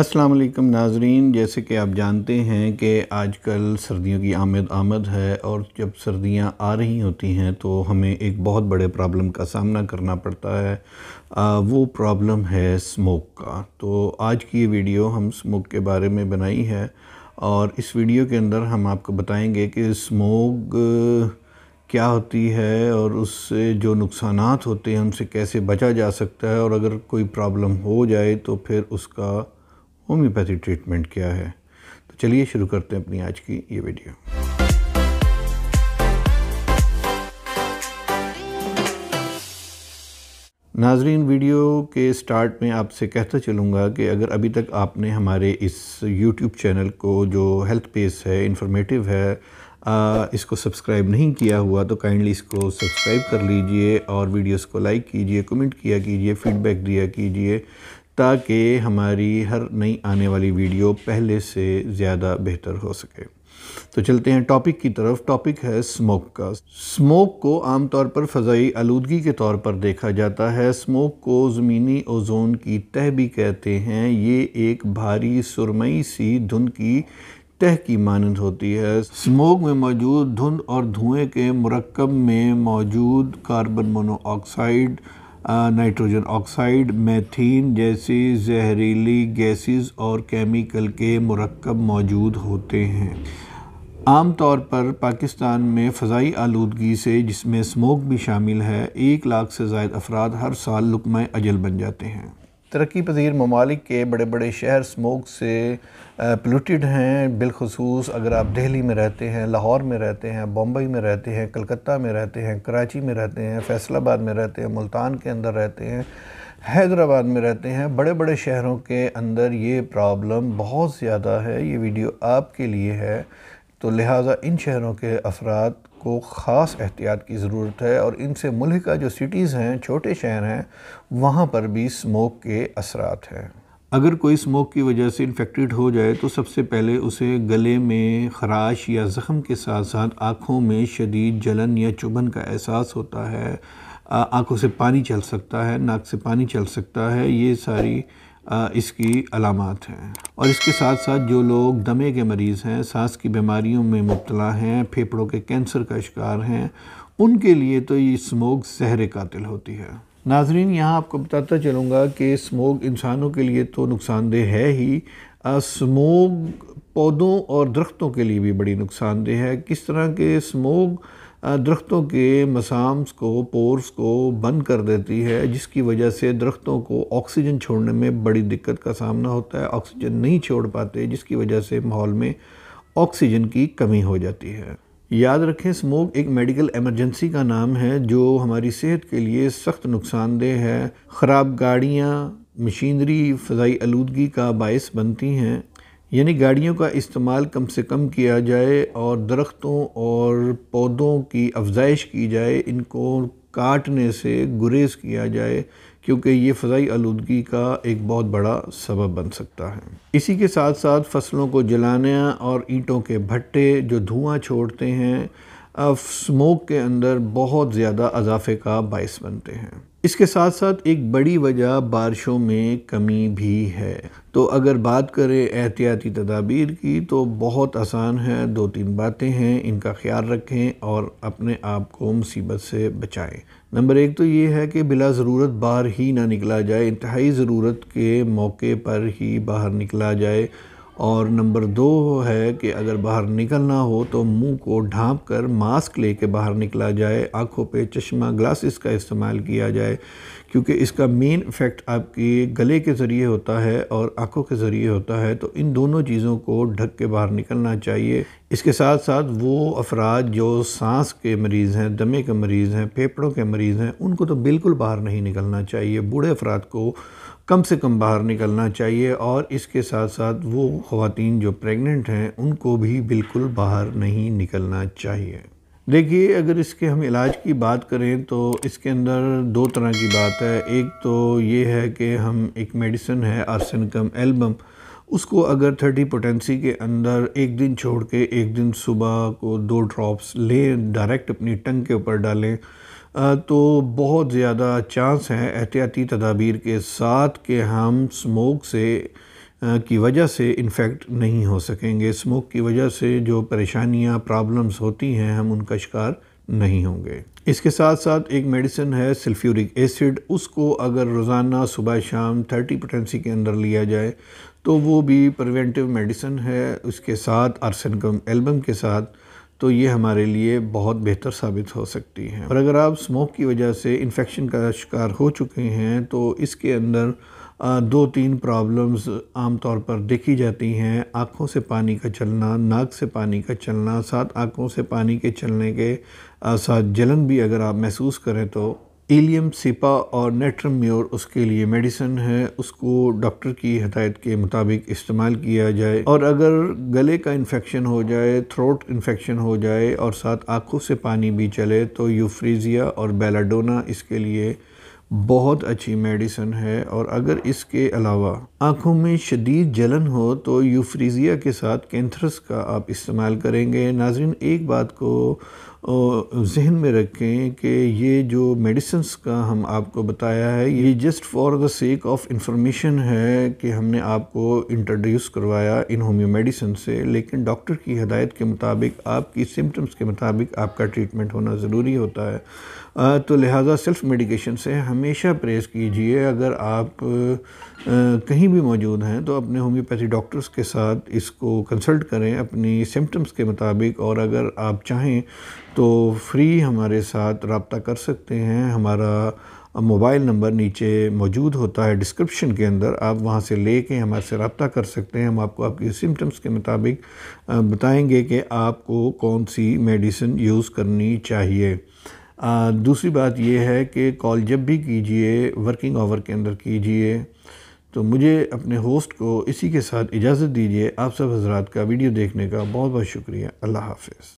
अस्सलाम वालेकुम नाजरीन जैसे कि आप जानते हैं कि आजकल सर्दियों की आमद आमद है और जब सर्दियां आ रही होती हैं तो हमें एक बहुत बड़े प्रॉब्लम का सामना करना पड़ता है आ, वो प्रॉब्लम है स्मोक का तो आज की ये वीडियो हम स्मोक के बारे में बनाई है और इस वीडियो के अंदर हम आपको बताएंगे कि स्मोक क्या होती है और उससे जो नुकसान होते हैं उनसे कैसे बचा जा सकता है और अगर कोई प्रॉब्लम हो जाए तो फिर उसका होम्योपैथी ट्रीटमेंट क्या है तो चलिए शुरू करते हैं अपनी आज की ये वीडियो नाजरीन वीडियो के स्टार्ट में आपसे कहता चलूँगा कि अगर अभी तक आपने हमारे इस YouTube चैनल को जो हेल्थ पेस है इन्फॉर्मेटिव है आ, इसको सब्सक्राइब नहीं किया हुआ तो काइंडली इसको सब्सक्राइब कर लीजिए और वीडियोस को लाइक कीजिए कमेंट किया कीजिए फीडबैक दिया कीजिए ताकि हमारी हर नई आने वाली वीडियो पहले से ज़्यादा बेहतर हो सके तो चलते हैं टॉपिक की तरफ टॉपिक है स्मोक का स्मोक को आमतौर पर फ़जाई आलूदगी के तौर पर देखा जाता है स्मोक को ज़मीनी ओजोन की तह भी कहते हैं ये एक भारी सुरमई सी धुंध की तह की मानंद होती है स्मोक में मौजूद धुंध और धुएं के मरकब में मौजूद carbon monoxide nitrogen oxide methane जैसी जहरीली गैसेस और केमिकल के मरकब मौजूद होते हैं आम तौर पर पाकिस्तान में फ़जाई आलूदगी से जिसमें स्मोक भी शामिल है एक लाख से जायद अफराद हर साल लुकमय अजल बन जाते हैं तरक्की पजीर ममालिक के बड़े बड़े शहर स्मोक से पोलूटेड हैं बिलखसूस अगर आप दिल्ली में रहते हैं लाहौर में रहते हैं बम्बई में रहते हैं कलकत्ता में रहते हैं कराची में रहते हैं फैसलाबाद में रहते हैं मुल्तान के अंदर रहते हैं हैदराबाद में रहते हैं बड़े बड़े शहरों के अंदर ये प्रॉब्लम बहुत ज़्यादा है ये वीडियो आपके लिए है तो लिहाजा इन शहरों के अफराद को ख़ास एहतियात की ज़रूरत है और इनसे मुल्क का जो सिटीज़ हैं छोटे शहर हैं वहाँ पर भी स्मोक के असरात हैं अगर कोई स्मोक की वजह से इन्फेक्टेड हो जाए तो सबसे पहले उसे गले में खराश या ज़ख़म के साथ साथ आँखों में शदीद जलन या चुभन का एहसास होता है आँखों से पानी चल सकता है नाक से पानी चल सकता है ये सारी इसकी अलामत हैं और इसके साथ साथ जो लोग दमे के मरीज़ हैं सांस की बीमारियों में मुबतला हैं फेफड़ों के कैंसर का शिकार हैं उनके लिए तो ये स्मोक जहर कातिल होती है नाजरीन यहाँ आपको बताता चलूँगा कि स्मोक इंसानों के लिए तो नुकसानदेह है ही स्मोक पौधों और दरख्तों के लिए भी बड़ी नुकसानदेह है किस तरह के स्मोक दरख्तों के मसाम्स को पोर्स को बंद कर देती है जिसकी वजह से दरख्तों को ऑक्सीजन छोड़ने में बड़ी दिक्कत का सामना होता है ऑक्सीजन नहीं छोड़ पाते जिसकी वजह से माहौल में ऑक्सीजन की कमी हो जाती है याद रखें स्मोक एक मेडिकल एमरजेंसी का नाम है जो हमारी सेहत के लिए सख्त नुकसानदेह है ख़राब गाड़ियाँ मशीनरी फ़जाई आलूदगी का बायस बनती हैं यानी गाड़ियों का इस्तेमाल कम से कम किया जाए और दरख्तों और पौधों की अफजाइश की जाए इनको काटने से गुरेज किया जाए क्योंकि ये फ़जाई आलूगी का एक बहुत बड़ा सबब बन सकता है इसी के साथ साथ फसलों को जलाने और ईंटों के भट्टे जो धुआं छोड़ते हैं स्मोक के अंदर बहुत ज़्यादा अजाफे का बायस बनते हैं इसके साथ साथ एक बड़ी वजह बारिशों में कमी भी है तो अगर बात करें एहतियाती तदाबीर की तो बहुत आसान है दो तीन बातें हैं इनका ख्याल रखें और अपने आप को मुसीबत से बचाएं नंबर एक तो ये है कि बिला ज़रूरत बाहर ही ना निकला जाए इंतहाई ज़रूरत के मौके पर ही बाहर निकला जाए और नंबर दो है कि अगर बाहर निकलना हो तो मुंह को ढांप कर मास्क ले के बाहर निकला जाए आँखों पे चश्मा ग्लासेस का इस्तेमाल किया जाए क्योंकि इसका मेन इफ़ेक्ट आपके गले के ज़रिए होता है और आंखों के ज़रिए होता है तो इन दोनों चीज़ों को ढक के बाहर निकलना चाहिए इसके साथ साथ वो अफराद जो सांस के मरीज़ हैं दमे के मरीज़ हैं फेफड़ों के मरीज़ हैं उनको तो बिल्कुल बाहर नहीं निकलना चाहिए बूढ़े अफराद को कम से कम बाहर निकलना चाहिए और इसके साथ साथ वो ख़वान जो प्रेगनेंट हैं उनको भी बिल्कुल बाहर नहीं निकलना चाहिए देखिए अगर इसके हम इलाज की बात करें तो इसके अंदर दो तरह की बात है एक तो ये है कि हम एक मेडिसिन है आर्सेनिकम एल्बम उसको अगर थर्टी पोटेंसी के अंदर एक दिन छोड़ के एक दिन सुबह को दो ड्रॉप्स लें डायरेक्ट अपनी टंग के ऊपर डालें तो बहुत ज़्यादा चांस हैं एहतियाती तदाबीर के साथ कि हम स्मोक से की वजह से इन्फेक्ट नहीं हो सकेंगे स्मोक की वजह से जो परेशानियां प्रॉब्लम्स होती हैं हम उनका शिकार नहीं होंगे इसके साथ साथ एक मेडिसिन है सल्फ्यूरिक एसिड उसको अगर रोज़ाना सुबह शाम 30 पोटेंसी के अंदर लिया जाए तो वो भी प्रिवेंटिव मेडिसिन है उसके साथ आर्सेनकम एल्बम के साथ तो ये हमारे लिए बहुत बेहतर साबित हो सकती है और अगर आप स्मोक की वजह से इन्फेक्शन का शिकार हो चुके हैं तो इसके अंदर दो तीन प्रॉब्लम्स आम तौर पर देखी जाती हैं आँखों से पानी का चलना नाक से पानी का चलना साथ आँखों से पानी के चलने के साथ जलन भी अगर आप महसूस करें तो एलियम सिपा और नेट्रम म्योर उसके लिए मेडिसन है उसको डॉक्टर की हदायत के मुताबिक इस्तेमाल किया जाए और अगर गले का इन्फेक्शन हो जाए थ्रोट इन्फेक्शन हो जाए और साथ आँखों से पानी भी चले तो यूफ्रीजिया और बेलाडोना इसके लिए बहुत अच्छी मेडिसन है और अगर इसके अलावा आँखों में शदीद जलन हो तो यूफ्रीज़िया के साथ कैंथरस का आप इस्तेमाल करेंगे नाजिन एक बात को जहन में रखें कि ये जो मेडिसन्स का हम आपको बताया है ये just for the sake of information है कि हमने आपको इंट्रोड्यूस करवाया इन होम्यो मेडिसन से लेकिन डॉक्टर की हदायत के मुताबिक आपकी सिम्टम्स के मुताबिक आपका ट्रीटमेंट होना ज़रूरी होता है तो लिहाजा सेल्फ मेडिकेशन से हमेशा प्रेस कीजिए अगर आप कहीं भी मौजूद हैं तो अपने होम्योपैथी डॉक्टर्स के साथ इसको कंसल्ट करें अपनी सिम्टम्स के मुताबिक और अगर आप चाहें तो फ्री हमारे साथ रबता कर सकते हैं हमारा मोबाइल नंबर नीचे मौजूद होता है डिस्क्रिप्शन के अंदर आप वहाँ से ले कर हमारे से रबता कर सकते हैं हम आपको आपके सिम्टम्स के मुताबिक बताएंगे कि आपको कौन सी मेडिसिन यूज़ करनी चाहिए दूसरी बात यह है कि कॉल जब भी कीजिए वर्किंग आवर के अंदर कीजिए तो मुझे अपने होस्ट को इसी के साथ इजाज़त दीजिए आप सब हजरात का वीडियो देखने का बहुत बहुत शुक्रिया अल्लाह हाफिज़